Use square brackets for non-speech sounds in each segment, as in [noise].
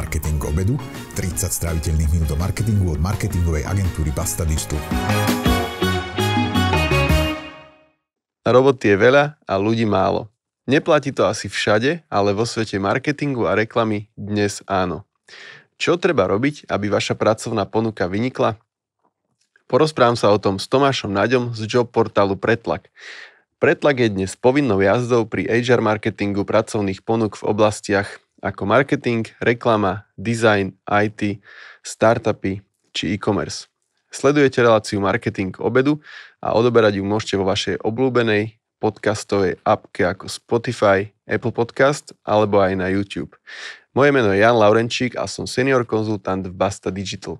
Marketing obedu, 30 stráviteľných minút do marketingu od marketingovej agentúry Basta Digital. Roboty je veľa a ľudí málo. Neplatí to asi všade, ale vo svete marketingu a reklamy dnes áno. Čo treba robiť, aby vaša pracovná ponuka vynikla? Porozprávam sa o tom s Tomášom Naďom z job portálu Pretlak. Pretlak je dnes povinnou jazdou pri HR marketingu pracovných ponúk v oblastiach ako marketing, reklama, design, IT, startupy či e-commerce. Sledujete reláciu Marketing obedu a odoberať ju môžete vo vašej obľúbenej podcastovej appke ako Spotify, Apple Podcast alebo aj na YouTube. Moje meno je Jan Laurenčík a som senior konzultant v Basta Digital.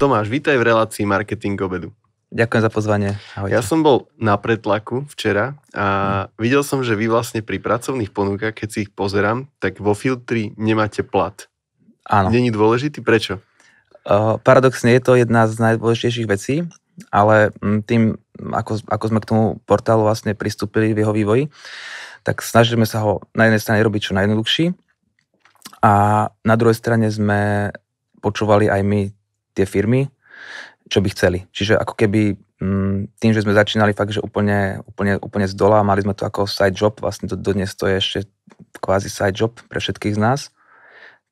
Tomáš, vítaj v relácii Marketing obedu. Ďakujem za pozvanie. Ahojte. Ja som bol na pretlaku včera a mm. videl som, že vy vlastne pri pracovných ponukách, keď si ich pozerám, tak vo filtri nemáte plat. Áno. Není dôležitý? Prečo? Uh, paradoxne je to jedna z najdôležitejších vecí, ale mm, tým, ako, ako sme k tomu portálu vlastne pristúpili v jeho vývoji, tak snažíme sa ho na jednej strane robiť čo najjednoduchší a na druhej strane sme počúvali aj my tie firmy, čo by chceli. Čiže ako keby mm, tým, že sme začínali fakt, že úplne, úplne, úplne z dola, mali sme to ako side job, vlastne to dodnes to je ešte kvázi side job pre všetkých z nás,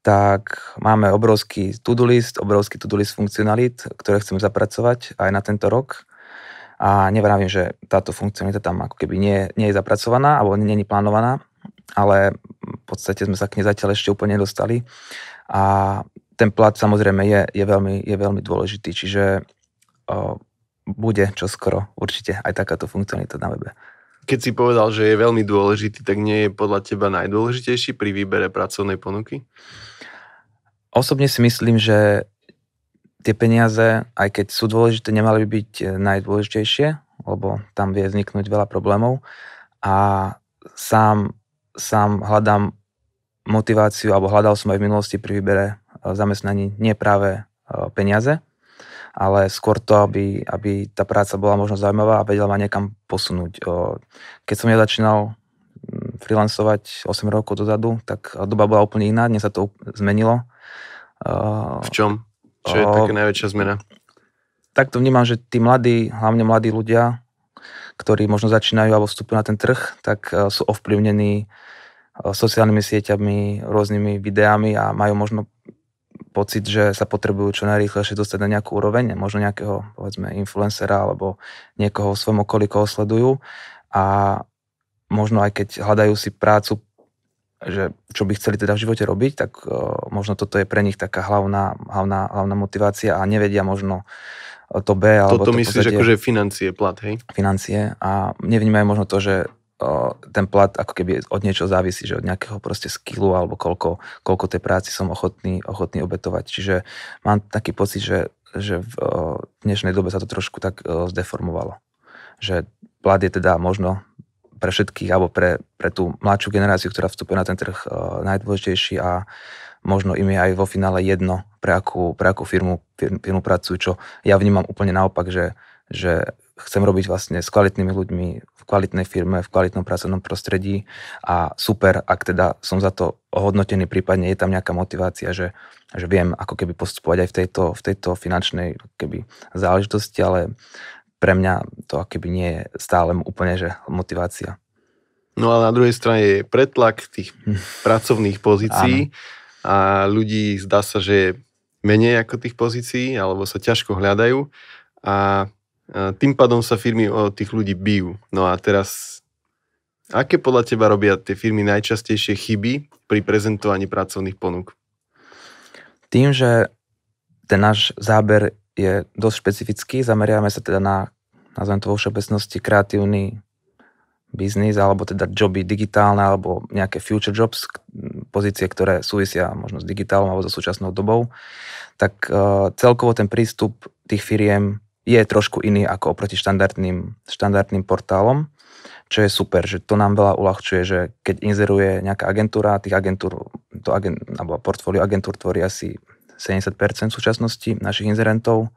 tak máme obrovský to-do list, obrovský to-do list funkcionalít, ktoré chceme zapracovať aj na tento rok. A nevravím, že táto funkcionalita tam ako keby nie, nie je zapracovaná alebo nie je plánovaná, ale v podstate sme sa k nej zatiaľ ešte úplne nedostali. A ten plat samozrejme je, je, veľmi, je veľmi dôležitý, čiže o, bude skoro určite aj takáto funkcionalita na webe. Keď si povedal, že je veľmi dôležitý, tak nie je podľa teba najdôležitejší pri výbere pracovnej ponuky? Osobne si myslím, že tie peniaze, aj keď sú dôležité, nemali by byť eh, najdôležitejšie, lebo tam vie vzniknúť veľa problémov a sám, sám hľadám motiváciu, alebo hľadal som aj v minulosti pri výbere Eh, zamestnaní nie práve eh, peniaze, ale skôr to, aby, aby tá práca bola možno zaujímavá a vedela ma niekam posunúť. Keď som ja začínal mm, freelancovať 8 rokov dozadu, tak doba bola úplne iná, dnes sa to zmenilo. Eh, v čom? Čo je taká najväčšia zmena? Tak to vnímam, že tí mladí, hlavne mladí ľudia, ktorí možno začínajú alebo vstupujú na ten trh, tak sú ovplyvnení sociálnymi sieťami, rôznymi videami a majú možno pocit, že sa potrebujú čo najrýchlejšie dostať na nejakú úroveň, možno nejakého, povedzme, influencera alebo niekoho v svojom okolí, koho sledujú a možno aj keď hľadajú si prácu, že čo by chceli teda v živote robiť, tak e, možno toto je pre nich taká hlavná, hlavná, hlavná motivácia a nevedia možno e, to B. Alebo Toto to myslíš že akože financie, plat, hej? Financie a nevnímajú možno to, že ten plat ako keby od niečo závisí, že od nejakého proste skillu alebo koľko, koľko tej práci som ochotný, ochotný obetovať. Čiže mám taký pocit, že, že v dnešnej dobe sa to trošku tak zdeformovalo. Že plat je teda možno pre všetkých alebo pre, pre tú mladšiu generáciu, ktorá vstupuje na ten trh najdôležitejší a možno im je aj vo finále jedno, pre akú, pre akú firmu, firmu pracujú, čo ja vnímam úplne naopak, že, že chcem robiť vlastne s kvalitnými ľuďmi, v kvalitnej firme, v kvalitnom pracovnom prostredí a super, ak teda som za to ohodnotený, prípadne je tam nejaká motivácia, že, že viem ako keby postupovať aj v tejto, v tejto finančnej keby záležitosti, ale pre mňa to keby nie je stále úplne, že motivácia. No ale na druhej strane je pretlak tých [laughs] pracovných pozícií a ľudí zdá sa, že je menej ako tých pozícií, alebo sa ťažko hľadajú a tým pádom sa firmy o tých ľudí bijú. No a teraz, aké podľa teba robia tie firmy najčastejšie chyby pri prezentovaní pracovných ponúk? Tým, že ten náš záber je dosť špecifický, zameriame sa teda na, nazvem to vo všeobecnosti, kreatívny biznis, alebo teda joby digitálne, alebo nejaké future jobs, pozície, ktoré súvisia možno s digitálom alebo so súčasnou dobou, tak uh, celkovo ten prístup tých firiem je trošku iný ako oproti štandardným, štandardným portálom, čo je super, že to nám veľa uľahčuje, že keď inzeruje nejaká agentúra, tých agentúr, to agent, alebo portfólio agentúr tvorí asi 70% v súčasnosti našich inzerentov,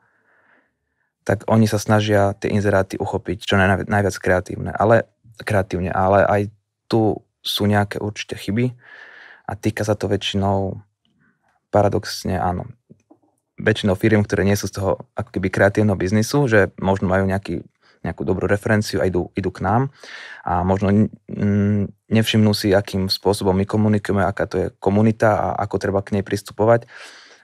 tak oni sa snažia tie inzeráty uchopiť čo najviac, kreatívne, ale, kreatívne, ale aj tu sú nejaké určite chyby a týka sa to väčšinou paradoxne áno, väčšinou firiem, ktoré nie sú z toho ako keby kreatívneho biznisu, že možno majú nejaký, nejakú dobrú referenciu a idú, idú k nám a možno nevšimnú si, akým spôsobom my komunikujeme, aká to je komunita a ako treba k nej pristupovať.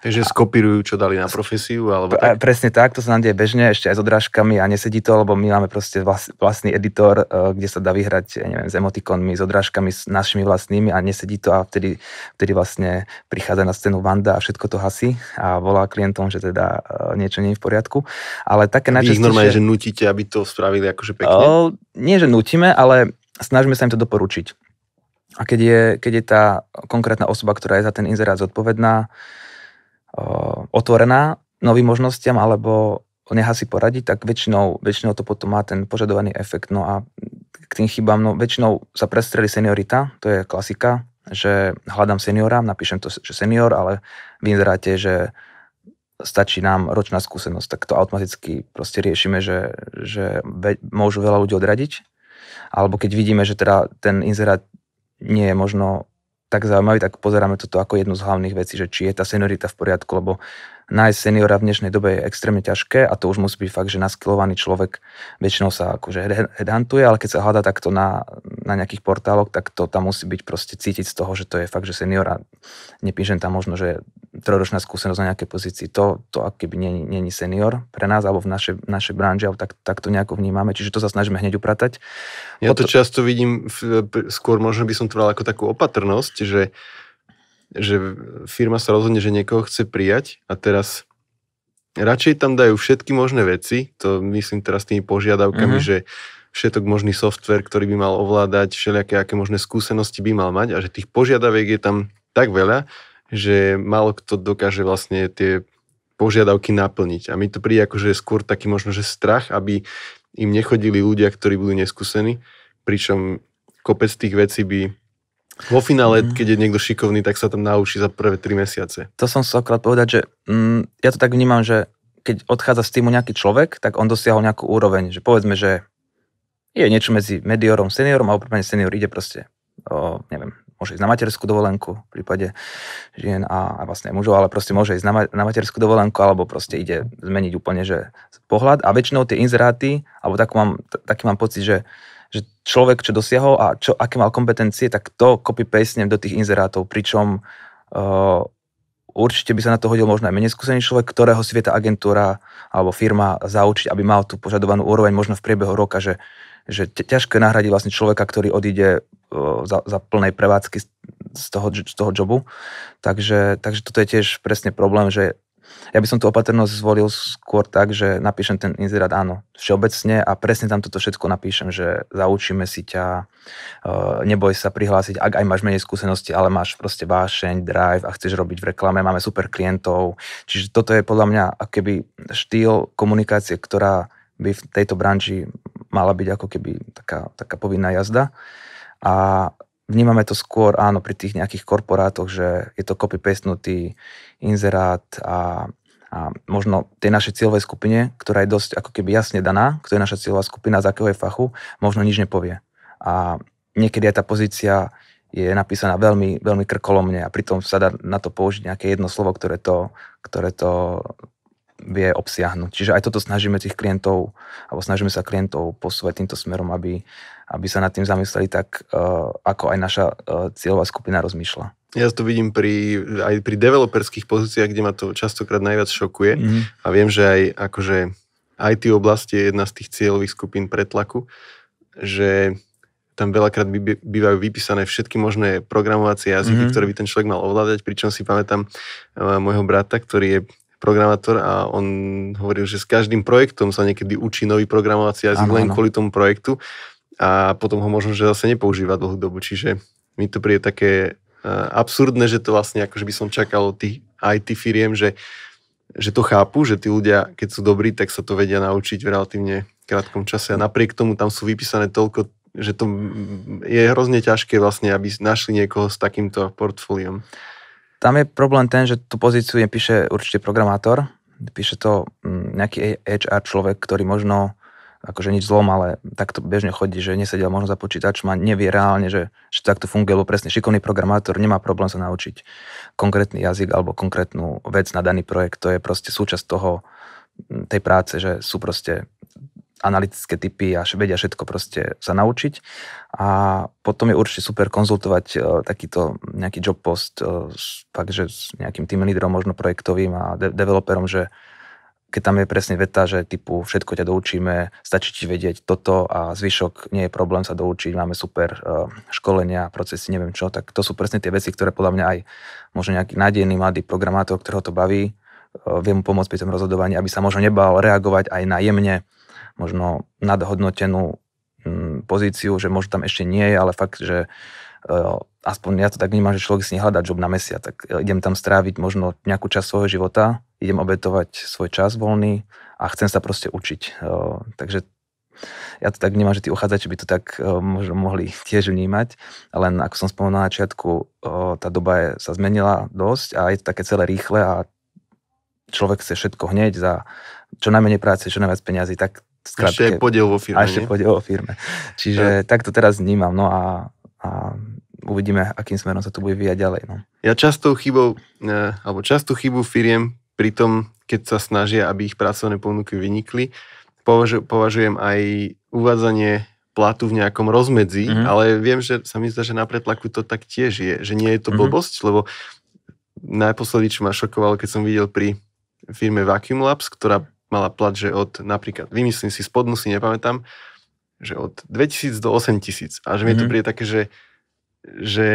Takže skopírujú, čo dali na profesiu? Alebo tak? Presne tak, to sa nám deje bežne, ešte aj s odrážkami a nesedí to, lebo my máme proste vlastný editor, eh, kde sa dá vyhrať, ja neviem, s emotikonmi, s odrážkami, s našimi vlastnými a nesedí to a vtedy, vtedy vlastne prichádza na scénu Vanda a všetko to hasí a volá klientom, že teda eh, niečo nie je v poriadku. Ale také najčastejšie... Ich normálne, že nutíte, aby to spravili akože pekne? O, eh, nie, že nutíme, ale snažíme sa im to doporučiť. A keď je, keď je tá konkrétna osoba, ktorá je za ten inzerát zodpovedná, otvorená novým možnostiam alebo nechá si poradiť, tak väčšinou, väčšinou to potom má ten požadovaný efekt. No a k tým chybám, no väčšinou sa prestreli seniorita, to je klasika, že hľadám seniora, napíšem to, že senior, ale vy vyzeráte, že stačí nám ročná skúsenosť, tak to automaticky proste riešime, že, že môžu veľa ľudí odradiť. Alebo keď vidíme, že teda ten inzerát nie je možno tak zaujímavý, tak pozeráme toto ako jednu z hlavných vecí, že či je tá seniorita v poriadku, lebo nájsť seniora v dnešnej dobe je extrémne ťažké a to už musí byť fakt, že naskilovaný človek väčšinou sa akože headhuntuje, ale keď sa hľadá takto na, na nejakých portáloch, tak to tam musí byť proste cítiť z toho, že to je fakt, že seniora nepíšem tam možno, že trojročná skúsenosť na nejakej pozícii, to, to ak keby nie, nie, nie senior pre nás alebo v našej, našej branži, alebo tak, tak to nejako vnímame, čiže to sa snažíme hneď upratať. Ja to to často vidím, skôr možno by som to ako takú opatrnosť, že že firma sa rozhodne, že niekoho chce prijať a teraz radšej tam dajú všetky možné veci, to myslím teraz tými požiadavkami, mm-hmm. že všetok možný software, ktorý by mal ovládať, všelijaké aké možné skúsenosti by mal mať a že tých požiadaviek je tam tak veľa, že málo kto dokáže vlastne tie požiadavky naplniť. A mi to príde je skôr taký možno, že strach, aby im nechodili ľudia, ktorí budú neskúsení, pričom kopec tých vecí by vo finále, mm. keď je niekto šikovný, tak sa tam naučí za prvé tri mesiace. To som sa akorát povedať, že mm, ja to tak vnímam, že keď odchádza z týmu nejaký človek, tak on dosiahol nejakú úroveň, že povedzme, že je niečo medzi mediorom, seniorom a úplne senior ide proste, o, neviem, môže ísť na materskú dovolenku v prípade žien a, a vlastne mužov, ale proste môže ísť na, ma- na materskú dovolenku alebo proste ide zmeniť úplne že pohľad a väčšinou tie inzeráty, alebo takú mám, t- taký mám pocit, že že človek, čo dosiahol a čo, aké mal kompetencie, tak to copy paste do tých inzerátov, pričom uh, určite by sa na to hodil možno aj menej skúsený človek, ktorého si vie tá agentúra alebo firma zaučiť, aby mal tú požadovanú úroveň možno v priebehu roka, že, že ťažké nahradiť vlastne človeka, ktorý odíde uh, za, za plnej prevádzky z toho, z toho jobu. Takže, takže toto je tiež presne problém, že ja by som tú opatrnosť zvolil skôr tak, že napíšem ten inzerát áno, všeobecne a presne tam toto všetko napíšem, že zaučíme si ťa, e, neboj sa prihlásiť, ak aj máš menej skúsenosti, ale máš proste vášeň, drive a chceš robiť v reklame, máme super klientov. Čiže toto je podľa mňa keby štýl komunikácie, ktorá by v tejto branži mala byť ako keby taká, taká povinná jazda. A vnímame to skôr, áno, pri tých nejakých korporátoch, že je to copy-pastenutý inzerát a, a možno tej našej cieľovej skupine, ktorá je dosť ako keby jasne daná, kto je naša cieľová skupina, z akého je fachu, možno nič nepovie. A niekedy aj tá pozícia je napísaná veľmi, veľmi krkolomne a pritom sa dá na to použiť nejaké jedno slovo, ktoré to, ktoré to vie obsiahnuť. Čiže aj toto snažíme tých klientov, alebo snažíme sa klientov posúvať týmto smerom, aby, aby sa nad tým zamysleli tak, eh, ako aj naša eh, cieľová skupina rozmýšľa. Ja to vidím pri, aj pri developerských pozíciách, kde ma to častokrát najviac šokuje mm. a viem, že aj akože IT oblasti je jedna z tých cieľových skupín pretlaku, že tam veľakrát bývajú vypísané všetky možné programovacie jazyky, mm-hmm. ktoré by ten človek mal ovládať, pričom si pamätám eh, môjho brata, ktorý je programátor a on hovoril, že s každým projektom sa niekedy učí nový programovací jazyk ano, len ano. kvôli tomu projektu a potom ho možno, že zase nepoužíva dlhú dobu, čiže mi to príde také Eh, absurdné, že to vlastne akože by som čakal od tých IT firiem, že, že to chápu, že tí ľudia, keď sú dobrí, tak sa to vedia naučiť v relatívne krátkom čase. A napriek tomu tam sú vypísané toľko, že to je hrozne ťažké vlastne, aby našli niekoho s takýmto portfóliom. Tam je problém ten, že tú pozíciu nepíše určite programátor, píše to mm, nejaký HR človek, ktorý možno akože nič zlom, ale takto bežne chodí, že nesedel možno za počítačom a nevie reálne, že, že takto funguje, lebo presne šikovný programátor nemá problém sa naučiť konkrétny jazyk alebo konkrétnu vec na daný projekt. To je proste súčasť toho, tej práce, že sú proste analytické typy a vedia všetko proste sa naučiť. A potom je určite super konzultovať e, takýto nejaký job post e, fakt, že s nejakým team leaderom, možno projektovým a de- developerom, že keď tam je presne veta, že typu všetko ťa doučíme, stačí ti vedieť toto a zvyšok nie je problém sa doučiť, máme super eh, školenia, procesy, neviem čo, tak to sú presne tie veci, ktoré podľa mňa aj možno nejaký nádejný mladý programátor, ktorého to baví, eh, vie mu pomôcť pri tom rozhodovaní, aby sa možno nebal reagovať aj na jemne, možno nadhodnotenú mm, pozíciu, že možno tam ešte nie je, ale fakt, že eh, aspoň ja to tak vnímam, že človek si nehľadá job na mesiac, tak idem tam stráviť možno nejakú časť svojho života, idem obetovať svoj čas voľný a chcem sa proste učiť. Takže ja to tak vnímam, že tí uchádzači by to tak možno mohli [laughs] tiež vnímať, len ako som spomenul na začiatku, tá doba je, sa zmenila dosť a je to také celé rýchle a človek chce všetko hneď za čo najmenej práce, čo najviac peniazy, tak skrátke. Ešte podiel vo firme. A ešte podiel vo firme. Čiže ja. tak to teraz vnímam, no a, a uvidíme, akým smerom sa to bude vyjať ďalej. No. Ja častou chybou, e, alebo často chybu firiem Pritom, keď sa snažia, aby ich pracovné ponuky vynikli, považujem aj uvádzanie platu v nejakom rozmedzi, mm-hmm. ale viem, že sa mi zdá, že na pretlaku to tak tiež je, že nie je to mhm. blbosť, mm-hmm. lebo najposledy, čo ma šokovalo, keď som videl pri firme Vacuum Labs, ktorá mala plat, že od napríklad, vymyslím si spodnú, si nepamätám, že od 2000 do 8000. A že mi mm-hmm. to mhm. príde také, že, že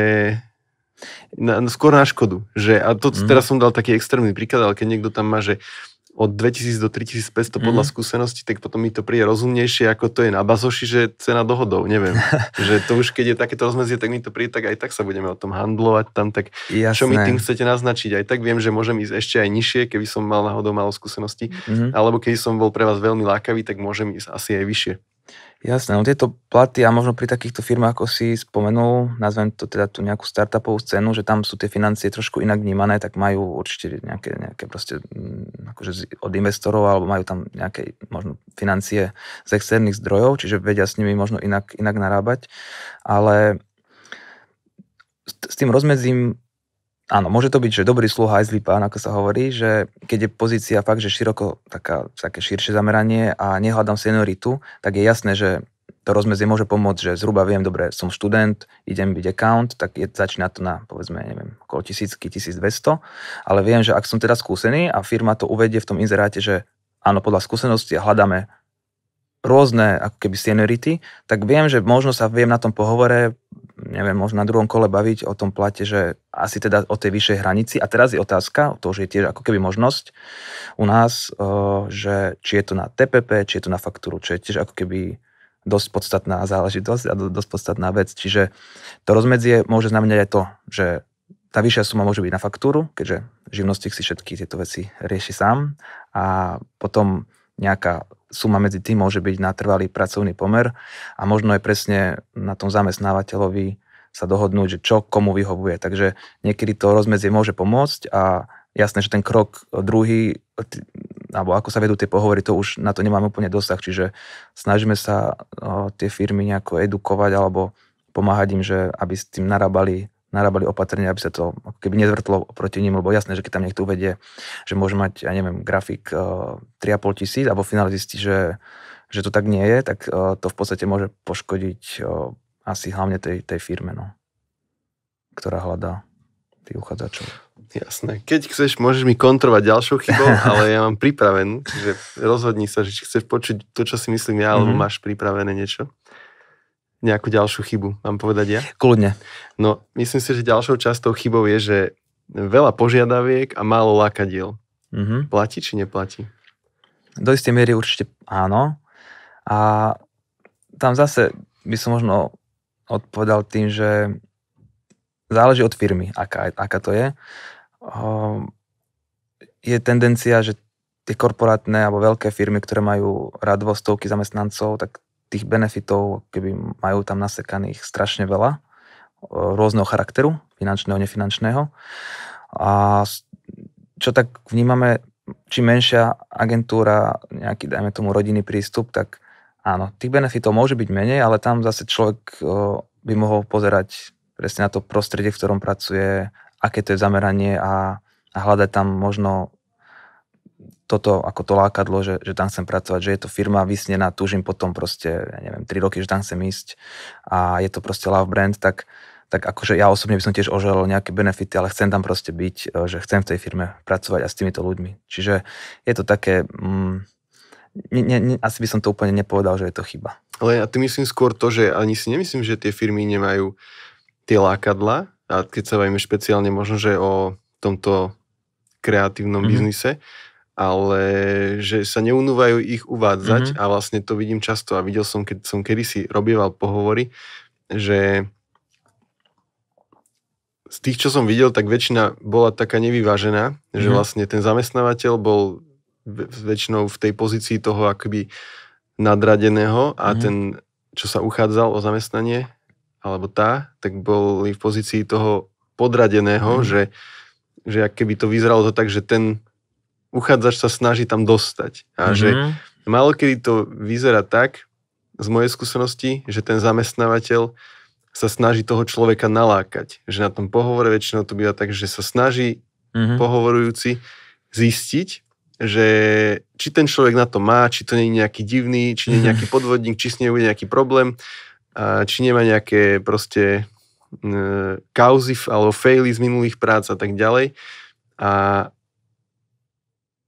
na, skôr na škodu. Že, a to mm. teraz som dal taký extrémny príklad, ale keď niekto tam má, že od 2000 do 3500 podľa mhm. skúsenosti, tak potom mi to príde rozumnejšie, ako to je na bazoši, že cena dohodov, neviem. [laughs] že to už keď je takéto rozmedzie, tak mi to príde, tak aj tak sa budeme o tom handlovať tam, tak Jasné. čo mi tým chcete naznačiť. Aj tak viem, že môžem ísť ešte aj nižšie, keby som mal náhodou malo skúsenosti, mm. alebo keby som bol pre vás veľmi lákavý, tak môžem ísť asi aj vyššie. Jasné, no tieto platy a možno pri takýchto firmách, ako si spomenul, nazvem to teda tú nejakú startupovú scénu, že tam sú tie financie trošku inak vnímané, tak majú určite nejaké, nejaké proste, mm, akože od investorov alebo majú tam nejaké možno financie z externých zdrojov, čiže vedia s nimi možno inak, inak narábať, ale s tým rozmedzím áno, môže to byť, že dobrý sluha aj zlý pán, ako sa hovorí, že keď je pozícia fakt, že široko, taká, také širšie zameranie a nehľadám senioritu, tak je jasné, že to rozmezie môže pomôcť, že zhruba viem, dobre, som študent, idem byť account, tak je, začína to na, povedzme, neviem, okolo tisícky, 1200, ale viem, že ak som teda skúsený a firma to uvedie v tom inzeráte, že áno, podľa skúsenosti hľadáme rôzne ako keby seniority, tak viem, že možno sa viem na tom pohovore neviem, možno na druhom kole baviť o tom plate, že asi teda o tej vyššej hranici. A teraz je otázka, to už je tiež ako keby možnosť u nás, eh, že či je to na TPP, či je to na faktúru, čo je tiež ako keby dosť podstatná záležitosť a dosť podstatná vec. Čiže to rozmedzie môže znamenať aj to, že tá vyššia suma môže byť na faktúru, keďže živnostník si všetky tieto veci rieši sám a potom nejaká suma medzi tým môže byť natrvalý pracovný pomer a možno je presne na tom zamestnávateľovi sa dohodnúť, že čo komu vyhovuje. Takže niekedy to rozmedzie môže pomôcť a jasné, že ten krok druhý, alebo ako sa vedú tie pohovory, to už na to nemáme úplne dosah, čiže snažíme sa tie firmy nejako edukovať alebo pomáhať im, že aby s tým narábali narábali opatrenia, aby sa to keby nezvrtlo proti ním, lebo jasné, že keď tam niekto uvedie, že môže mať, ja neviem, grafik uh, eh, 3,5 tisíc, alebo finále zistí, že, že to tak nie je, tak uh, to v podstate môže poškodiť uh, asi hlavne tej, tej firme, no, ktorá hľadá tých uchádzačov. Jasné. Keď chceš, môžeš mi kontrovať ďalšou chybou, [laughs] ale ja mám pripravenú, že rozhodni sa, že či chceš počuť to, čo si myslím ja, mm-hmm. máš pripravené niečo nejakú ďalšiu chybu, mám povedať ja? Kľudne. No, myslím si, že ďalšou častou chybou je, že veľa požiadaviek a málo lákadiel. Mm-hmm. Platí či neplatí? Do istej miery určite áno. A tam zase by som možno odpovedal tým, že záleží od firmy, aká, aká to je. Ehm, je tendencia, že tie korporátne alebo veľké firmy, ktoré majú rad stovky zamestnancov, tak tých benefitov, keby majú tam nasekaných strašne veľa, e, rôzneho charakteru, finančného, nefinančného. A čo tak vnímame, či menšia agentúra, nejaký, dajme tomu, rodinný prístup, tak áno, tých benefitov môže byť menej, ale tam zase človek e, by mohol pozerať presne na to prostredie, v ktorom pracuje, aké to je zameranie a, a hľadať tam možno toto ako to lákadlo, že, že tam chcem pracovať, že je to firma vysnená, túžim potom proste, ja neviem, 3 roky, že tam chcem ísť a je to proste love brand, tak, tak akože ja osobne by som tiež oželal nejaké benefity, ale chcem tam proste byť, e, že chcem v tej firme pracovať a s týmito ľuďmi. Čiže je to také, mm, ne, ne, ne, asi by som to úplne nepovedal, že je to chyba. Ale ja ty myslím skôr to, že ani si nemyslím, že tie firmy nemajú tie lákadla, a keď sa bavíme špeciálne možno, že o tomto kreatívnom mm-hmm. biznise, ale že sa neunúvajú ich uvádzať mm-hmm. a vlastne to vidím často a videl som, keď som kedysi robieval pohovory, že z tých, čo som videl, tak väčšina bola taká nevyvážená, mm-hmm. že mhm. vlastne ten zamestnávateľ bol väčšinou v tej pozícii toho akoby nadradeného a mm-hmm. ten, čo sa uchádzal o zamestnanie, alebo tá, tak boli v pozícii toho podradeného, mm-hmm. že, že ak keby to vyzeralo to tak, že ten uchádzač sa snaží tam dostať. A mm-hmm. že mhm. malokedy to vyzerá tak, z mojej skúsenosti, že ten zamestnávateľ sa snaží toho človeka nalákať. Že na tom pohovore väčšinou to býva tak, že sa snaží mm-hmm. pohovorujúci zistiť, že či ten človek na to má, či to nie je nejaký divný, či nie je nejaký [laughs] podvodník, či s ním bude nejaký problém, a či nemá nejaké proste e, kauzy alebo faily z minulých prác a tak ďalej. A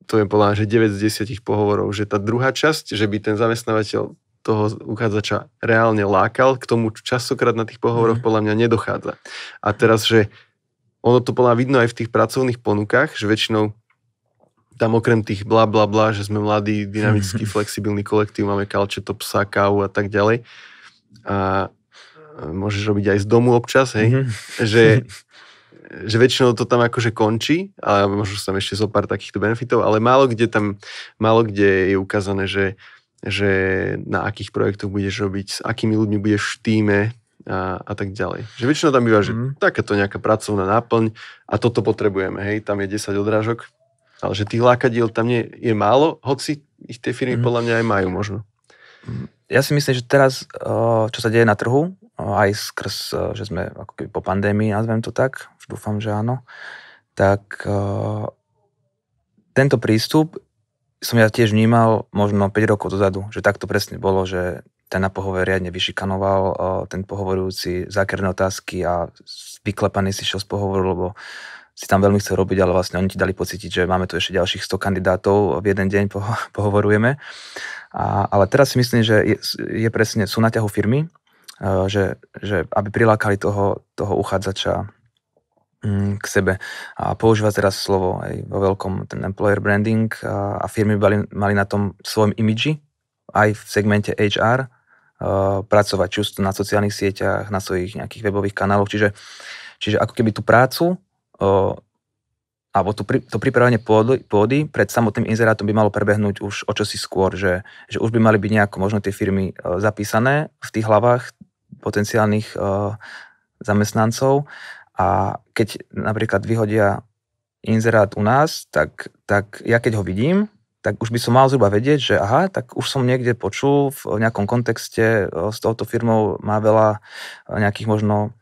to je podľa že 9 z 10 pohovorov, že tá druhá časť, že by ten zamestnávateľ toho uchádzača reálne lákal, k tomu častokrát na tých pohovoroch mm. podľa mňa nedochádza. A teraz, že ono to podľa vidno aj v tých pracovných ponukách, že väčšinou tam okrem tých bla bla bla, že sme mladí dynamický, mhm. flexibilný kolektív, máme kalče, to psa, kávu a tak ďalej. A môžeš robiť aj z domu občas, hej? Mm-hmm. Že [laughs] že väčšinou to tam akože končí a možno tam ešte zo pár takýchto benefitov, ale málo kde tam, málo kde je ukázané, že, že na akých projektoch budeš robiť, s akými ľuďmi budeš v týme, a, a tak ďalej. Že väčšinou tam býva, mm. že mhm. takáto nejaká pracovná náplň a toto potrebujeme, hej, tam je 10 odrážok, ale že tých lákadiel tam nie, je málo, hoci ich tie firmy mm. podľa mňa aj majú možno. Mhm. Ja si myslím, že teraz, eh, čo sa deje na trhu, eh, aj skrz, eh, že sme ako keby po pandémii, nazvem to tak, Akože dúfam, že áno, tak uh, tento prístup som ja tiež vnímal možno 5 rokov dozadu, že takto presne bolo, že ten na pohovor riadne vyšikanoval, uh, ten pohovorujúci zákerné otázky a vyklepaný si šiel z pohovoru, lebo si tam veľmi chcel robiť, ale vlastne oni ti dali pocítiť, že máme tu ešte ďalších 100 kandidátov, v jeden deň po, [laughs] pohovorujeme. A, ale teraz si myslím, že je, je presne, sú na ťahu firmy, eh, že, že aby prilákali toho, toho uchádzača Mm, k sebe. A používa teraz slovo aj vo veľkom ten employer branding a, a firmy mali, mali na tom svojom imidži, aj v segmente HR, pracovať či na sociálnych sieťach, na svojich nejakých webových kanáloch. Čiže, čiže ako keby tú prácu o, alebo tú, to pripravenie pôdy, pôdy pred samotným inzerátom by malo prebehnúť už o čosi skôr, že, že už by mali byť nejako možno tie firmy zapísané v tých hlavách potenciálnych zamestnancov a keď napríklad vyhodia inzerát u nás, tak, tak ja keď ho vidím, tak už by som mal zhruba vedieť, že aha, tak už som niekde počul v nejakom kontexte e, s touto firmou má veľa e, nejakých možno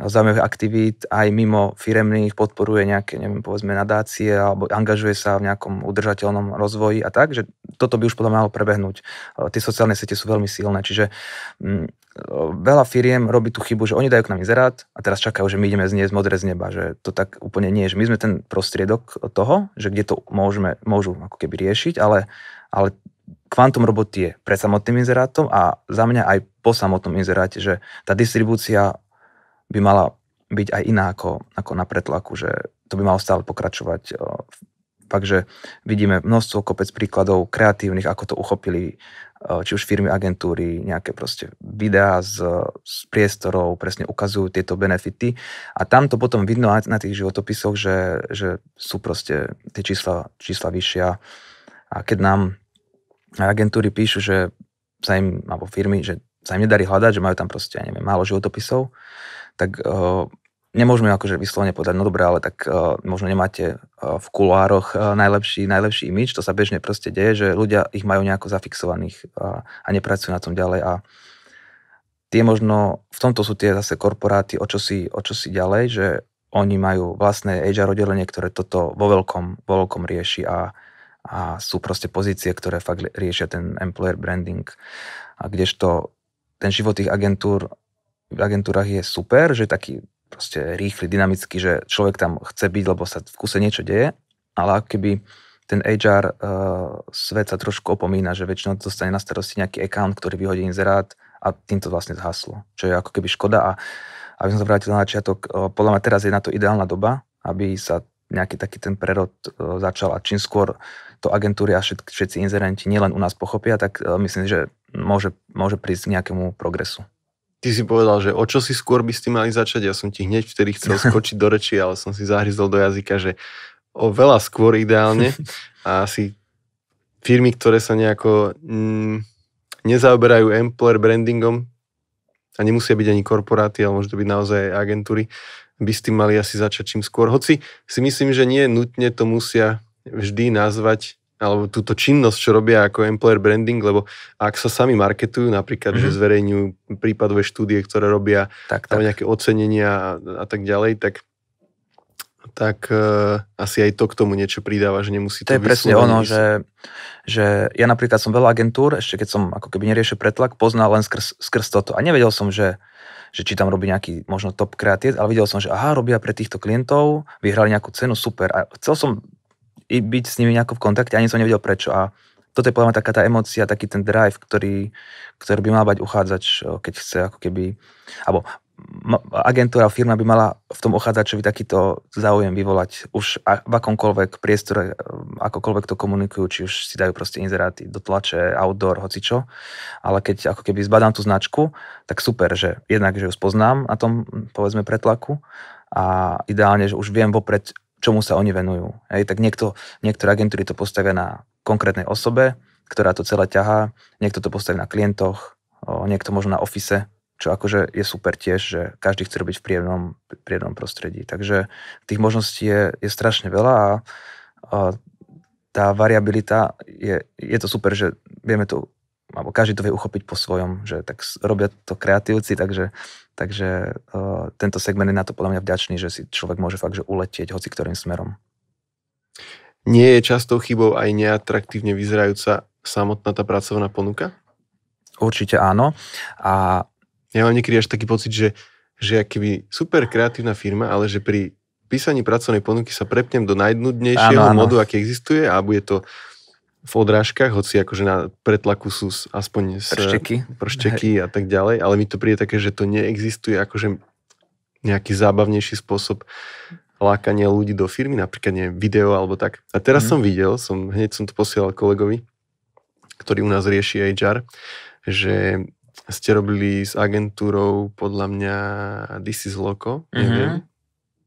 zaujímavých aktivít, aj mimo firemných, podporuje nejaké, neviem, povedzme nadácie alebo angažuje sa v nejakom udržateľnom rozvoji a tak, že toto by už potom malo prebehnúť. E, tie sociálne siete sú veľmi silné, čiže mm, veľa firiem robí tú chybu, že oni dajú k nám inzerát a teraz čakajú, že my ideme zniesť modré z neba, že to tak úplne nie je, že my sme ten prostriedok toho, že kde to môžeme, môžu ako keby riešiť, ale, ale kvantum roboty je pred samotným inzerátom a za mňa aj po samotnom inzeráte, že tá distribúcia by mala byť aj iná ako, ako na pretlaku, že to by malo stále pokračovať. Takže že vidíme množstvo kopec príkladov kreatívnych, ako to uchopili Eh, či už firmy, agentúry, nejaké proste videá z, z priestorov, presne ukazujú tieto benefity a tam to potom vidno aj na tých životopisoch, že, že sú proste tie čísla, čísla vyššia a keď nám agentúry píšu, že sa im, alebo firmy, že sa im nedarí hľadať, že majú tam proste, ja neviem, málo životopisov, tak uh, nemôžeme akože vyslovene povedať, no dobré, ale tak uh, možno nemáte uh, v kuloároch uh, najlepší, najlepší imič, to sa bežne proste deje, že ľudia ich majú nejako zafixovaných a, a nepracujú na tom ďalej a tie možno, v tomto sú tie zase korporáty o čosi, o čosi ďalej, že oni majú vlastné HR oddelenie, ktoré toto vo veľkom, vo veľkom rieši a, a sú proste pozície, ktoré fakt riešia ten employer branding a kdežto ten život tých agentúr v agentúrach je super, že taký proste rýchly, dynamický, že človek tam chce byť, lebo sa v kuse niečo deje, ale ako keby ten HR uh, eh, svet sa trošku opomína, že väčšinou dostane na starosti nejaký account, ktorý vyhodí inzerát a týmto vlastne zhaslo, čo je ako keby škoda a aby som sa vrátil na začiatok, uh, podľa mňa teraz je na to ideálna doba, aby sa nejaký taký ten prerod uh, začal a čím skôr to agentúry a všetci, inzerenti nielen u nás pochopia, tak uh, myslím, že môže, môže prísť k nejakému progresu ty si povedal, že o čo si skôr by ste mali začať, ja som ti hneď vtedy chcel [laughs] skočiť do reči, ale som si zahryzol do jazyka, že o veľa skôr ideálne [laughs] a asi firmy, ktoré sa nejako mm, nezaoberajú employer brandingom a nemusia byť ani korporáty, ale môžu to byť naozaj aj agentúry, by s tým mali asi začať čím skôr. Hoci si myslím, že nie nutne to musia vždy nazvať alebo túto činnosť, čo robia ako employer branding, lebo ak sa sami marketujú, napríklad, mm-hmm. že mhm. zverejňujú prípadové štúdie, ktoré robia tak, tam tak. nejaké ocenenia a, a tak ďalej, tak tak uh, asi aj to k tomu niečo pridáva, že nemusí to To je presne ono, že, že ja napríklad som veľa agentúr, ešte keď som ako keby neriešil pretlak, poznal len skrz, skrz toto a nevedel som, že, že či tam robí nejaký možno top kreatív, ale videl som, že aha, robia pre týchto klientov, vyhrali nejakú cenu, super. A chcel som i byť s nimi nejako v kontakte, ani som nevedel prečo. A toto je podľa mňa taká tá emocia, taký ten drive, ktorý, ktorý by mal mať uchádzač, eh, keď chce ako keby, alebo agentúra, firma by mala v tom uchádzačovi takýto záujem vyvolať už v akomkoľvek priestore, eh, akokoľvek to komunikujú, či už si dajú proste inzeráty do tlače, outdoor, hocičo, ale keď ako keby zbadám tú značku, tak super, že jednak, že ju spoznám na tom, povedzme, pretlaku a ideálne, že už viem vopred, čomu sa oni venujú. Hej, tak niekto, niektoré agentúry to postavia na konkrétnej osobe, ktorá to celé ťahá, niekto to postaví na klientoch, o, niekto možno na ofise, čo akože je super tiež, že každý chce robiť v príjemnom, príjemnom prostredí. Takže tých možností je, je strašne veľa a, a tá variabilita je, je to super, že vieme to, alebo každý to vie uchopiť po svojom, že tak robia to kreatívci, takže Takže uh, tento segment je na to podľa mňa vďačný, že si človek môže fakt že uletieť hoci ktorým smerom. Nie je častou chybou aj neatraktívne vyzerajúca samotná tá pracovná ponuka? Určite áno. A... Ja mám niekedy až taký pocit, že, že keby super kreatívna firma, ale že pri písaní pracovnej ponuky sa prepnem do najnudnejšieho áno, áno. modu, aký existuje a bude to v odrážkach, hoci akože na pretlaku sú aspoň s, pršteky, pršteky a tak ďalej, ale mi to príde také, že to neexistuje akože nejaký zábavnejší spôsob lákania ľudí do firmy, napríklad nie, video alebo tak. A teraz mm. som videl, som, hneď som to posielal kolegovi, ktorý u nás rieši HR, že ste robili s agentúrou podľa mňa This is Loco, mm-hmm.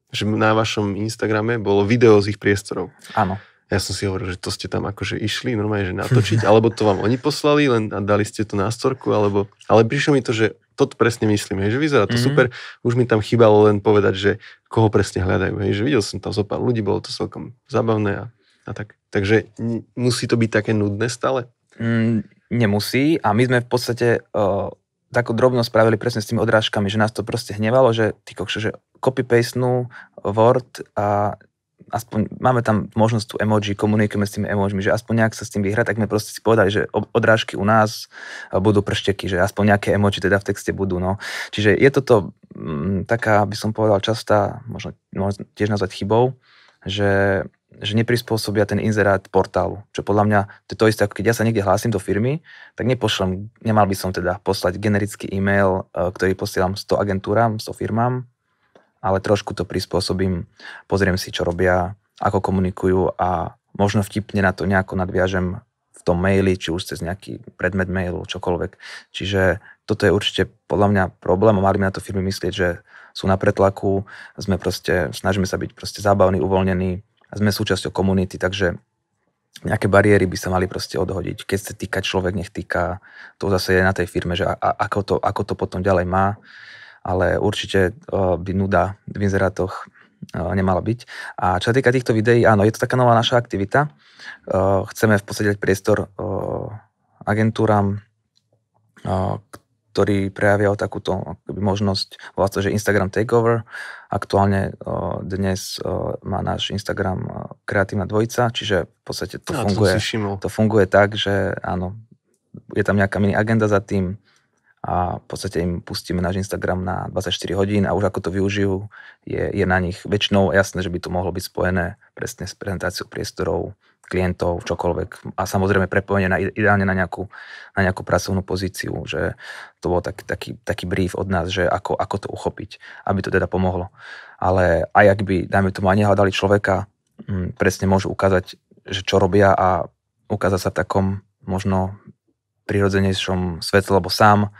že na vašom Instagrame bolo video z ich priestorov. Áno. Ja som si hovoril, že to ste tam akože išli normálne, že natočiť, [laughs] alebo to vám oni poslali, len dali ste to na storku, alebo... Ale prišlo mi to, že toto presne myslím, hej, že vyzerá to mm-hmm. super. Už mi tam chýbalo len povedať, že koho presne hľadajú, hej, že videl som tam zo pár ľudí, bolo to celkom zabavné a, a tak. Takže n- musí to byť také nudné stále? Mm, nemusí a my sme v podstate uh, takú drobnosť spravili presne s tými odrážkami, že nás to proste hnevalo, že ty kokšo, že copy-pastenú Word a aspoň máme tam možnosť tu emoji, komunikujeme s tými emojimi, že aspoň nejak sa s tým vyhrať, tak sme proste si povedali, že odrážky u nás eh, budú pršteky, že aspoň nejaké emoji teda v texte budú. No. Čiže je toto m, mm, taká, by som povedal, častá, možno, možno tiež nazvať chybou, že že neprispôsobia ten inzerát portálu. Čo podľa mňa to je to isté, ako keď ja sa niekde hlásim do firmy, tak nepošlem, nemal by som teda poslať generický e-mail, eh, ktorý posielam 100 agentúram, 100 firmám, ale trošku to prispôsobím, pozriem si, čo robia, ako komunikujú a možno vtipne na to nejako nadviažem v tom maili, či už cez nejaký predmet mailu, čokoľvek. Čiže toto je určite podľa mňa problém a mali by na to firmy myslieť, že sú na pretlaku, sme proste, snažíme sa byť proste zábavní, uvoľnení a sme súčasťou komunity, takže nejaké bariéry by sa mali proste odhodiť. Keď sa týka človek, nech týka. To zase je na tej firme, že a, a, ako, to, ako to potom ďalej má ale určite eh, by nuda v inzerátoch eh, nemala byť. A čo sa týka týchto videí, áno, je to taká nová naša aktivita. Eh, chceme v podstate dať priestor agentúram, ktorí prejavia o takúto možnosť, volá to, že Instagram takeover. Aktuálne dnes má náš Instagram kreatívna dvojica, čiže v podstate to, no, funguje, to funguje tak, že áno, je tam nejaká mini agenda za tým, a v podstate im pustíme náš Instagram na 24 hodín a už ako to využijú, je, je na nich väčšinou jasné, že by to mohlo byť spojené presne s prezentáciou priestorov, klientov, čokoľvek a samozrejme prepojenie na, ideálne na nejakú, na nejakú pracovnú pozíciu, že to bol tak, taký, taký brief od nás, že ako, ako to uchopiť, aby to teda pomohlo. Ale aj ak by, dajme tomu, aj nehľadali človeka, m, presne môžu ukázať, že čo robia a ukázať sa v takom možno prirodzenejšom svetle, lebo sám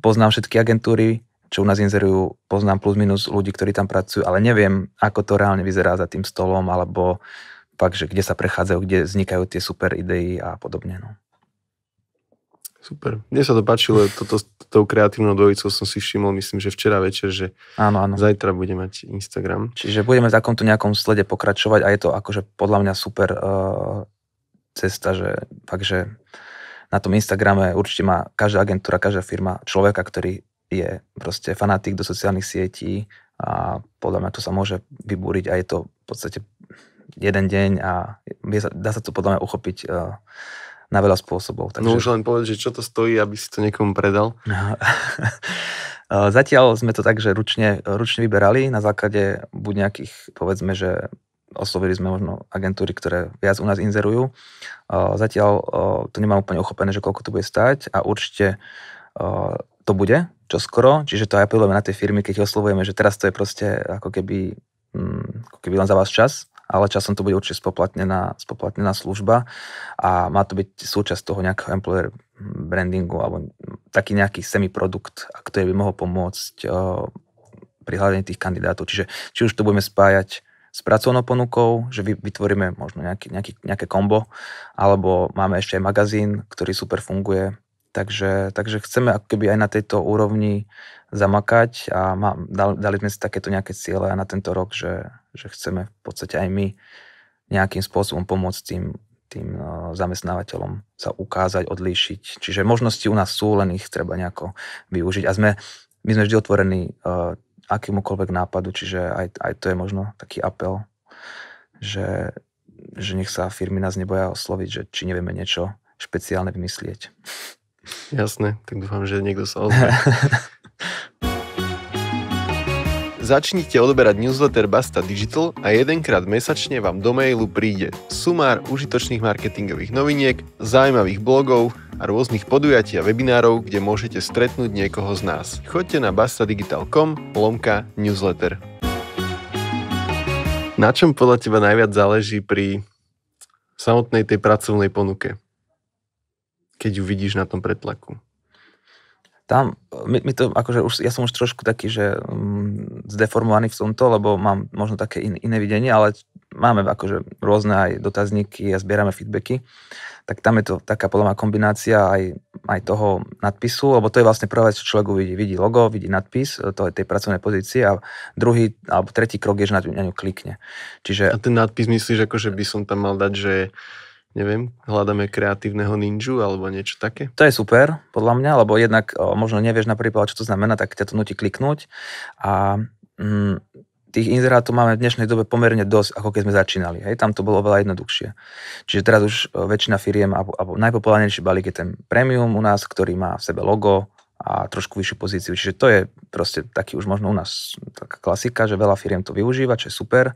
poznám všetky agentúry, čo u nás inzerujú, poznám plus minus ľudí, ktorí tam pracujú, ale neviem, ako to reálne vyzerá za tým stolom, alebo fakt, že kde sa prechádzajú, kde vznikajú tie super idei a podobne. No. Super. Mne sa to páčilo, toto, tou kreatívnou dvojicou som si všimol, myslím, že včera večer, že áno, áno. zajtra bude mať Instagram. Čiže budeme v takomto nejakom slede pokračovať a je to akože podľa mňa super uh, cesta, že fakt, že na tom Instagrame určite má každá agentúra, každá firma človeka, ktorý je proste fanatik do sociálnych sietí a podľa mňa to sa môže vybúriť a je to v podstate jeden deň a dá sa to podľa mňa uchopiť e, na veľa spôsobov. Takže... No už len povedať, že čo to stojí, aby si to niekomu predal. [laughs] E, zatiaľ sme to tak, že ručne, ručne vyberali na základe buď nejakých, povedzme, že oslovili sme možno agentúry, ktoré viac u nás inzerujú. Zatiaľ to nemám úplne uchopené, že koľko to bude stať a určite to bude čo skoro, čiže to aj apelujeme na tie firmy, keď ich oslovujeme, že teraz to je proste ako keby, mm, ako keby len za vás čas, ale časom to bude určite spoplatnená, spoplatnená služba a má to byť súčasť toho nejakého employer brandingu alebo taký nejaký semiprodukt, ktorý by mohol pomôcť pri hľadaní tých kandidátov. Čiže či už to budeme spájať s pracovnou ponukou, že vytvoríme možno nejaký, nejaký, nejaké kombo, alebo máme ešte aj magazín, ktorý super funguje. Takže, takže chceme ako keby aj na tejto úrovni zamakať a má, dali, dali sme si takéto nejaké ciele na tento rok, že, že chceme v podstate aj my nejakým spôsobom pomôcť tým, tým no, zamestnávateľom sa ukázať, odlíšiť. Čiže možnosti u nás sú, len ich treba nejako využiť. A sme, my sme vždy otvorení eh, akýmukoľvek nápadu, čiže aj, aj to je možno taký apel, že, že nech sa firmy nás neboja osloviť, že či nevieme niečo špeciálne vymyslieť. Jasné, tak dúfam, že niekto sa ozve. [laughs] Začnite odberať newsletter Basta Digital a jedenkrát mesačne vám do mailu príde sumár užitočných marketingových noviniek, zaujímavých blogov, a rôznych podujatí a webinárov, kde môžete stretnúť niekoho z nás. Choďte na bastadigital.com lomka newsletter. Na čom podľa teba najviac záleží pri samotnej tej pracovnej ponuke? Keď ju vidíš na tom pretlaku tam, my, my to, akože už, ja som už trošku taký, že um, zdeformovaný v tomto, lebo mám možno také in, iné videnie, ale máme akože rôzne aj dotazníky a zbierame feedbacky, tak tam je to taká podľa kombinácia aj, aj toho nadpisu, lebo to je vlastne prvá vec, čo človek uvidí. Vidí logo, vidí nadpis, e, to je tej pracovnej pozície a druhý alebo tretí krok je, že na, ňu, klikne. Čiže... A ten nadpis myslíš, že že by som tam mal dať, že neviem, hľadáme kreatívneho ninju alebo niečo také? To je super, podľa mňa, lebo jednak o, e, možno nevieš napríklad, čo to znamená, tak ťa to nutí kliknúť a mm, tých inzerátov máme v dnešnej dobe pomerne dosť, ako keď sme začínali. Hej, tam to bolo oveľa jednoduchšie. Čiže teraz už e, väčšina firiem, alebo, alebo najpopulárnejší balík je ten premium u nás, ktorý má v sebe logo a trošku vyššiu pozíciu. Čiže to je proste taký už možno u nás taká klasika, že veľa firiem to využíva, čo je super,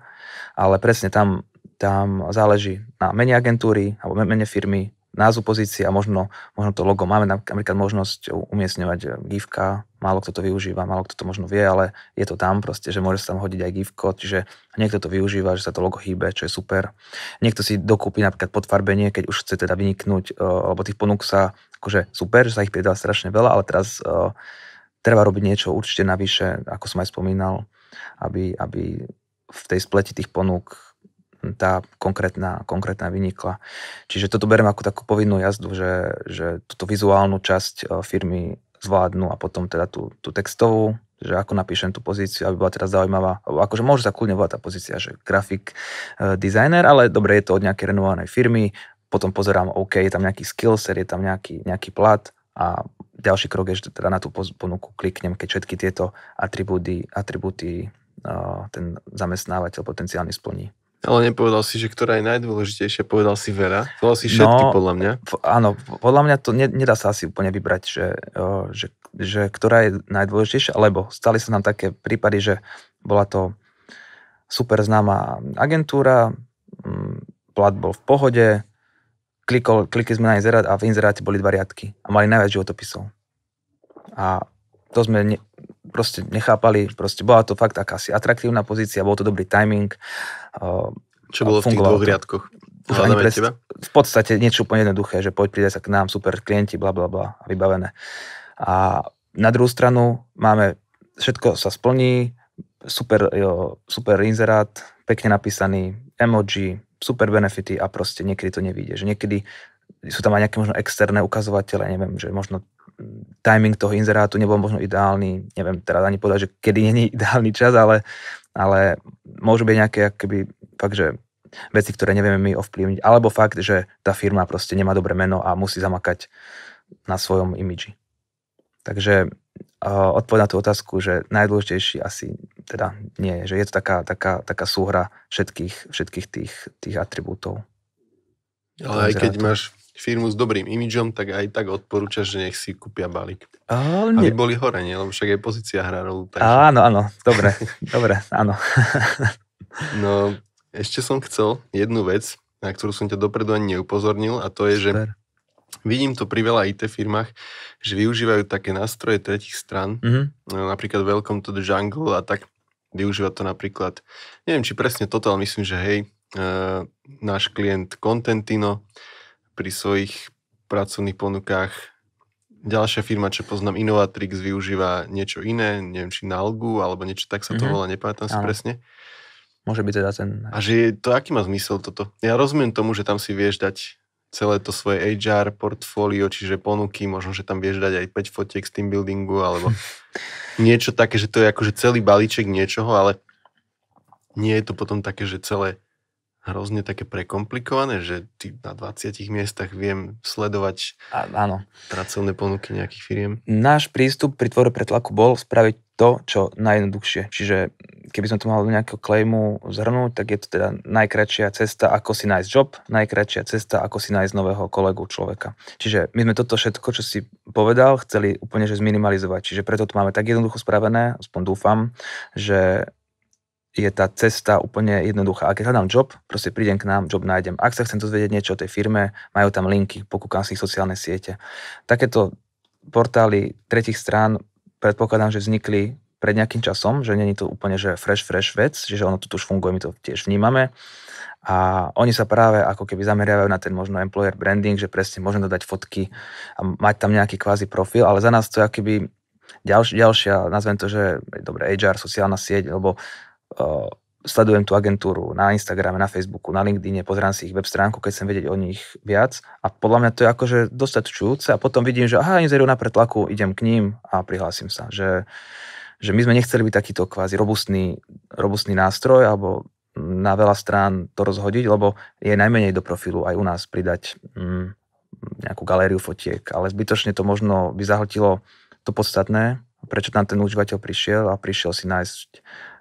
ale presne tam, tam záleží na menej agentúry alebo menej firmy, názvu pozície a možno, možno to logo. Máme napríklad možnosť umiestňovať eh, gifka, málo kto to využíva, málo kto to možno vie, ale je to tam proste, že môže sa tam hodiť aj gifko, čiže niekto to využíva, že sa to logo hýbe, čo je super. Niekto si dokúpi napríklad podfarbenie, keď už chce teda vyniknúť, alebo eh, tých ponúk sa akože super, že sa ich pridá strašne veľa, ale teraz uh, treba robiť niečo určite navyše, ako som aj spomínal, aby, aby v tej spleti tých ponúk tá konkrétna, konkrétna vynikla. Čiže toto beriem ako takú povinnú jazdu, že, že túto vizuálnu časť e, firmy zvládnu a potom teda tú, tú textovú, že ako napíšem tú pozíciu, aby bola teda zaujímavá. Akože môže sa kľudne volať tá pozícia, že grafik, e, ale dobre, je to od nejakej renovovanej firmy, potom pozerám, OK, je tam nejaký skillset, je tam nejaký, nejaký plat a ďalší krok je, že teda na tú ponuku kliknem, keď všetky tieto atribúty, atribúty e, ten zamestnávateľ potenciálne splní. Ale nepovedal si, že ktorá je najdôležitejšia, povedal si veľa. Povedal si všetky, no, podľa mňa. V, áno, podľa mňa to ne, nedá sa asi úplne vybrať, že, o, že, že ktorá je najdôležitejšia, lebo stali sa nám také prípady, že bola to super známa agentúra, mm, plat bol v pohode, klikol, klikli sme na inzerát a v inzeráte boli dva riadky a mali najviac životopisov. A to sme ne, proste nechápali, proste bola to fakt taká asi atraktívna pozícia, bol to dobrý timing. Čo bolo v tých dvoch riadkoch? pres, teba? V podstate niečo úplne jednoduché, že poď príde sa k nám, super klienti, bla bla bla, vybavené. A na druhú stranu máme, všetko sa splní, super, jo, super inzerát, pekne napísaný, emoji, super benefity a proste niekedy to nevíde. Že niekedy sú tam aj nejaké možno externé ukazovatele, neviem, že možno timing toho inzerátu nebol možno ideálny, neviem teraz ani povedať, že kedy není [laughs] ideálny čas, ale, ale môžu byť nejaké keby, fakt, že veci, ktoré nevieme my ovplyvniť, alebo fakt, že tá firma proste nemá dobré meno a musí zamakať na svojom imidži. Takže uh, odpoveď na tú otázku, že najdôležitejší asi teda nie je, že je to taká, taká, taká súhra všetkých, všetkých tých, tých atribútov. Ale aj keď máš firmu s dobrým imidžom, tak aj tak odporúčaš, že nech si kúpia balík. Ale nie. Aby boli hore, nie? Lebo však je pozícia rolu. Takže... Áno, áno, dobre, [laughs] dobre, áno. no, ešte som chcel jednu vec, na ktorú som ťa dopredu ani neupozornil a to je, že Super. Vidím to pri veľa IT firmách, že využívajú také nástroje tretich stran, mm-hmm. napríklad Welcome to the Jungle a tak využíva to napríklad, neviem či presne toto, ale myslím, že hej, e, náš klient Contentino pri svojich pracovných ponukách ďalšia firma, čo poznám, Innovatrix, využíva niečo iné, neviem, či Nalgu, alebo niečo tak sa to mm-hmm. volá, nepamätám si presne. Môže byť teda ten... A že to, aký má zmysel toto? Ja rozumiem tomu, že tam si vieš dať celé to svoje HR portfólio, čiže ponuky, možno, že tam vieš dať aj 5 fotiek z team buildingu, alebo [laughs] niečo také, že to je akože celý balíček niečoho, ale nie je to potom také, že celé hrozne také prekomplikované, že ty na 20 miestach viem sledovať A, áno. pracovné ponuky nejakých firiem? Náš prístup pri tvore pretlaku bol spraviť to, čo najjednoduchšie. Čiže keby sme to mali do nejakého klejmu zhrnúť, tak je to teda najkračšia cesta, ako si nájsť job, najkračšia cesta, ako si nájsť nového kolegu človeka. Čiže my sme toto všetko, čo si povedal, chceli úplne že zminimalizovať. Čiže preto to máme tak jednoducho spravené, aspoň dúfam, že je tá cesta úplne jednoduchá. A keď hľadám job, proste prídem k nám, job nájdem. Ak sa chcem dozvedieť niečo o tej firme, majú tam linky, pokúkam si ich sociálne siete. Takéto portály tretich strán predpokladám, že vznikli pred nejakým časom, že není to úplne že fresh, fresh vec, že ono tu už funguje, my to tiež vnímame. A oni sa práve ako keby zameriavajú na ten možno employer branding, že presne môžem dodať fotky a mať tam nejaký kvázi profil, ale za nás to je keby ďalšia, ďalšia, nazvem to, že dobre, HR, sociálna sieť, lebo sledujem tú agentúru na Instagrame, na Facebooku, na LinkedIn, pozrám si ich web stránku, keď chcem vedieť o nich viac a podľa mňa to je akože dostatčujúce a potom vidím, že aha, oni zerujú na pretlaku, idem k ním a prihlásim sa, že, že my sme nechceli byť takýto kvázi robustný, robustný nástroj alebo na veľa strán to rozhodiť, lebo je najmenej do profilu aj u nás pridať mm, nejakú galériu fotiek, ale zbytočne to možno by zahltilo to podstatné, prečo tam ten užívateľ prišiel a prišiel si nájsť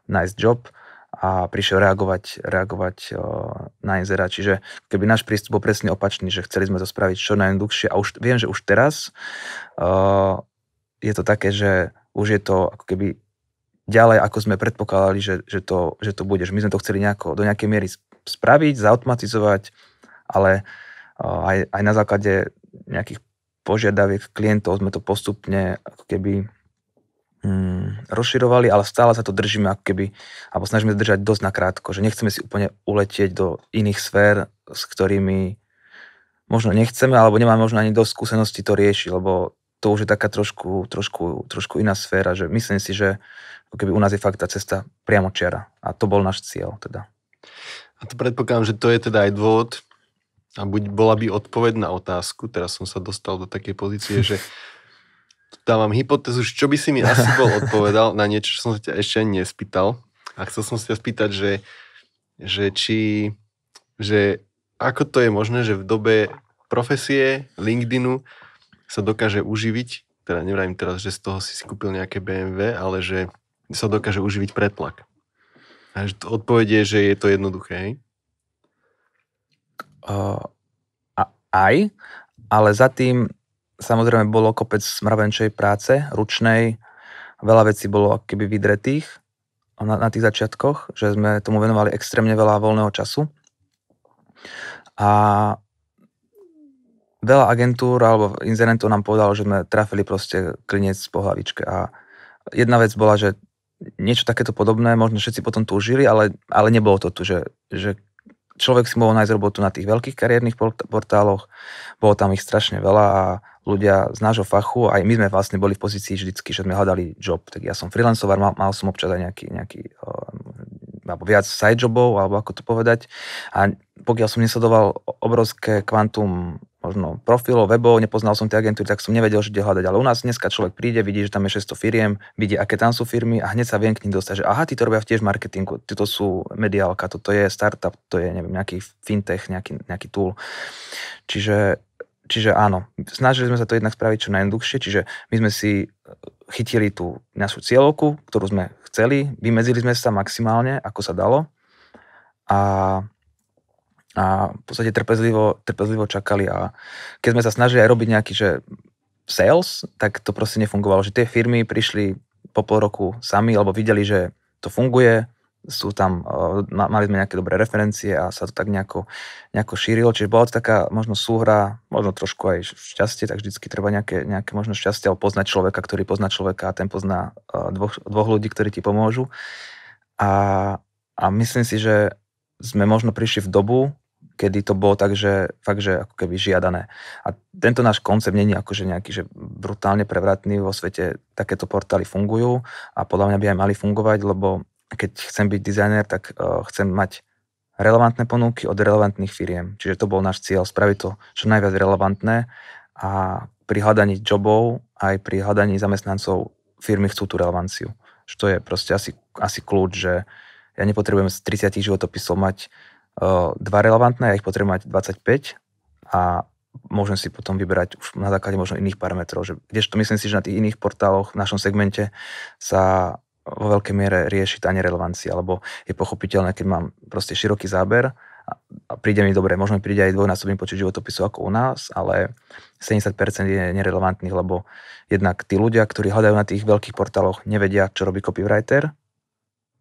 nice job a prišiel reagovať, reagovať na inzera. Čiže keby náš prístup bol presne opačný, že chceli sme to spraviť čo najjednoduchšie a už viem, že už teraz uh, je to také, že už je to ako keby ďalej, ako sme predpokladali, že, že, to, že to Že My sme to chceli nejako, do nejakej miery spraviť, zautomatizovať, ale uh, aj, aj na základe nejakých požiadaviek klientov sme to postupne ako keby mm, rozširovali, ale stále sa to držíme ako keby, alebo snažíme držať dosť nakrátko, že nechceme si úplne uletieť do iných sfér, s ktorými možno nechceme, alebo nemáme možno ani dosť skúsenosti to riešiť, lebo to už je taká trošku, trošku, trošku iná sféra, že myslím si, že keby u nás je fakt tá cesta priamo čiara. A to bol náš cieľ teda. A to predpokladám, že to je teda aj dôvod, a buď bola by odpoveď na otázku, teraz som sa dostal do takej pozície, že [laughs] dávam hypotézu, čo by si mi [laughs] asi bol odpovedal na niečo, čo som sa ťa ešte ani nespýtal. A chcel som sa ťa spýtať, že, že či, že ako to je možné, že v dobe profesie LinkedInu sa dokáže uživiť, teda nevrajím teraz, že z toho si kúpil nejaké BMW, ale že sa dokáže uživiť pretlak. A to je, že je to jednoduché, hej? Uh, a, aj, ale za tým Samozrejme bolo kopec mravenčej práce, ručnej, veľa vecí bolo keby vydretých na, na tých začiatkoch, že sme tomu venovali extrémne veľa voľného času. A veľa agentúr alebo inzerentov nám povedalo, že sme trafili proste klinec po hlavičke a jedna vec bola, že niečo takéto podobné, možno všetci potom tu žili, ale, ale nebolo to tu, že, že človek si mohol nájsť robotu na tých veľkých kariérnych portáloch, bolo tam ich strašne veľa a ľudia z nášho fachu, aj my sme vlastne boli v pozícii vždycky, že sme hľadali job. Tak ja som freelancoval, mal, mal som občas aj nejaký, nejaký ehm, alebo viac side jobov, alebo ako to povedať. A pokiaľ som nesledoval obrovské kvantum možno profilov, webov, nepoznal som tie agentúry, tak som nevedel, že kde hľadať. Ale u nás dneska človek príde, vidí, že tam je 600 firiem, vidí, aké tam sú firmy a hneď sa viem k nim dostať, že aha, títo robia tiež marketingu, títo sú mediálka, toto je startup, to je neviem, nejaký fintech, nejaký, nejaký tool. Čiže Čiže áno, snažili sme sa to jednak spraviť čo najjednoduchšie, čiže my sme si e, chytili tú našu cieľovku, ktorú sme chceli, vymedzili sme sa maximálne, ako sa dalo a, a v podstate trpezlivo, trpezlivo čakali a keď sme sa snažili aj robiť nejaký, že sales, tak to proste nefungovalo, že tie firmy prišli po pol roku sami, alebo videli, že to funguje, sú tam, eh, mali sme nejaké dobré referencie a sa to tak nejako, nejako šírilo, čiže bola to taká možno súhra, možno trošku aj šťastie, tak vždycky treba nejaké, nejaké možno šťastie, alebo poznať človeka, ktorý pozná človeka a ten pozná eh, dvoch, dvoch ľudí, ktorí ti pomôžu. A, a myslím si, že sme možno prišli v dobu, kedy to bolo tak, že fakt, že ako keby žiadané. A tento náš koncept není akože nejaký, že brutálne prevratný vo svete, takéto portály fungujú a podľa mňa by aj mali fungovať, lebo a keď chcem byť dizajner, tak uh, chcem mať relevantné ponuky od relevantných firiem. Čiže to bol náš cieľ, spraviť to čo najviac relevantné a pri hľadaní jobov, aj pri hľadaní zamestnancov firmy chcú tú relevanciu. Čo je proste asi, asi kľúč, že ja nepotrebujem z 30 životopisov mať uh, dva relevantné, ja ich potrebujem mať 25 a môžem si potom vyberať už na základe možno iných parametrov. Že, kdežto myslím si, že na tých iných portáloch v našom segmente sa vo veľkej miere rieši tá nerelevancia, alebo je pochopiteľné, keď mám proste široký záber a príde mi dobre, možno mi príde aj dvojnásobný počet životopisov ako u nás, ale 70% je nerelevantných, lebo jednak tí ľudia, ktorí hľadajú na tých veľkých portáloch, nevedia, čo robí copywriter,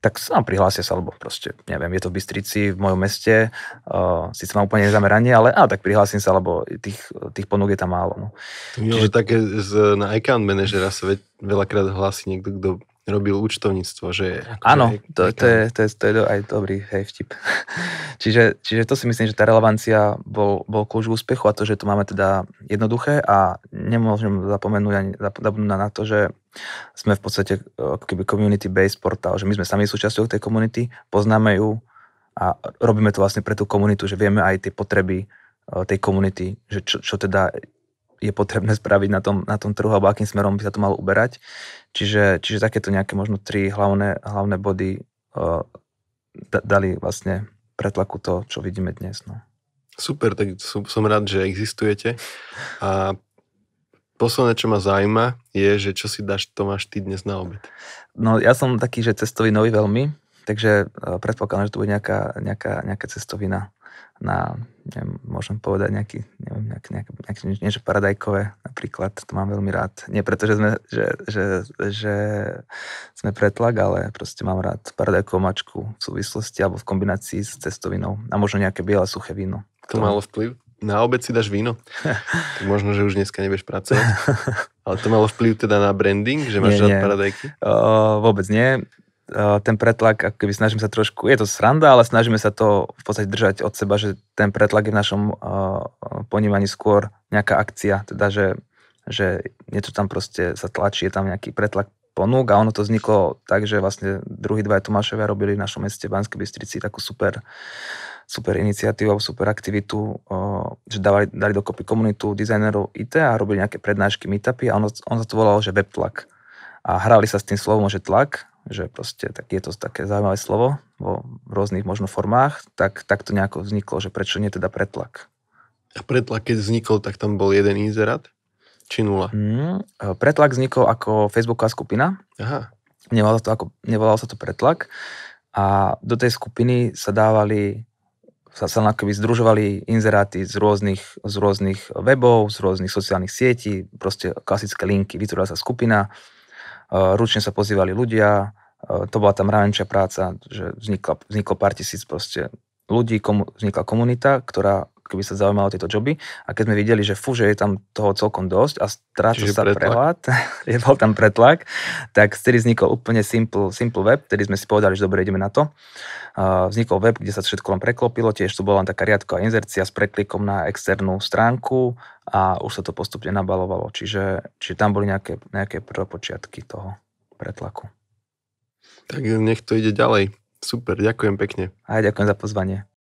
tak sa prihlásia sa, alebo proste, neviem, je to v Bystrici, v mojom meste, uh, síce mám úplne nezameranie, ale á, tak prihlásim sa, lebo tých, tých ponúk je tam málo. No. Čiže... také z, na account manažera sa veľakrát hlási niekto, kto robil účtovníctvo, že... Áno, akože to, to, je, to, je, to, je, aj dobrý hej, vtip. [laughs] čiže, čiže to si myslím, že tá relevancia bol, bol kľúč úspechu a to, že to máme teda jednoduché a nemôžem zapomenúť ani zapomenúť na to, že sme v podstate eh, keby community-based portál, že my sme sami súčasťou tej komunity, poznáme ju a robíme to vlastne pre tú komunitu, že vieme aj tie potreby eh, tej komunity, že čo, čo teda je potrebné spraviť na tom, na tom trhu alebo akým smerom by sa to malo uberať. Čiže, čiže takéto nejaké možno tri hlavné, hlavné body uh, dali vlastne pretlaku to, čo vidíme dnes. No. Super, tak som, som rád, že existujete. A posledné, čo ma zaujíma, je, že čo si dáš, Tomáš ty dnes na obed. No ja som taký, že cestový nový veľmi, takže eh, predpokladám, že tu bude nejaká, nejaká, nejaká cestovina na, neviem, môžem povedať nejaký, neviem, nejak, nejak, nejak, niečo paradajkové napríklad, to mám veľmi rád. Nie preto, že sme, že, že, že sme pretlak, ale proste mám rád paradajkovú mačku v súvislosti alebo v kombinácii s cestovinou a možno nejaké biele suché víno. To, to malo vplyv? Na obed si dáš víno? [laughs] možno, že už dneska nebudeš pracovať. [laughs] Ale to malo vplyv teda na branding, že máš nie, rád nie. paradajky? O, vôbec nie. E, ten pretlak, ako keby snažím sa trošku, je to sranda, ale snažíme sa to v podstate držať od seba, že ten pretlak je v našom e, ponímaní skôr nejaká akcia, teda že, že niečo tam proste sa tlačí, je tam nejaký pretlak ponúk a ono to vzniklo tak, že vlastne druhý dva Tomáševia robili v našom meste Banskej Bystrici takú super, super iniciatívu super aktivitu, e, že dávali, dali dokopy komunitu dizajnerov IT a robili nejaké prednášky, meetupy a ono, ono to volalo, že web tlak. A hrali sa s tým slovom, že tlak že proste tak je to také zaujímavé slovo vo rôznych možno formách, tak, tak to nejako vzniklo, že prečo nie teda pretlak. A pretlak, keď vznikol, tak tam bol jeden inzerát? Či nula? Mm, e, pretlak vznikol ako Facebooková skupina. Aha. Nevolalo, to ako, nevolalo sa to pretlak. A do tej skupiny sa dávali sa, sa akoby združovali inzeráty z rôznych, z rôznych webov, z rôznych sociálnych sietí, proste klasické linky, vytvorila sa skupina, Eh, ručne sa pozývali ľudia, eh, to bola tam ráňčia práca, že vzniklo, vzniklo pár tisíc proste ľudí, komu, vznikla komunita, ktorá keby sa zaujímalo tieto joby. A keď sme videli, že fú, že je tam toho celkom dosť a stráca sa pretlak. prehľad, [laughs] je bol tam pretlak, tak vtedy vznikol úplne simple, simple web, vtedy sme si povedali, že dobre, ideme na to. Uh, vznikol web, kde sa všetko len preklopilo, tiež tu bola len taká riadková inzercia s preklikom na externú stránku a už sa to postupne nabalovalo. Čiže, čiže tam boli nejaké, nejaké prvopočiatky toho pretlaku. Tak nech to ide ďalej. Super, ďakujem pekne. A ďakujem za pozvanie.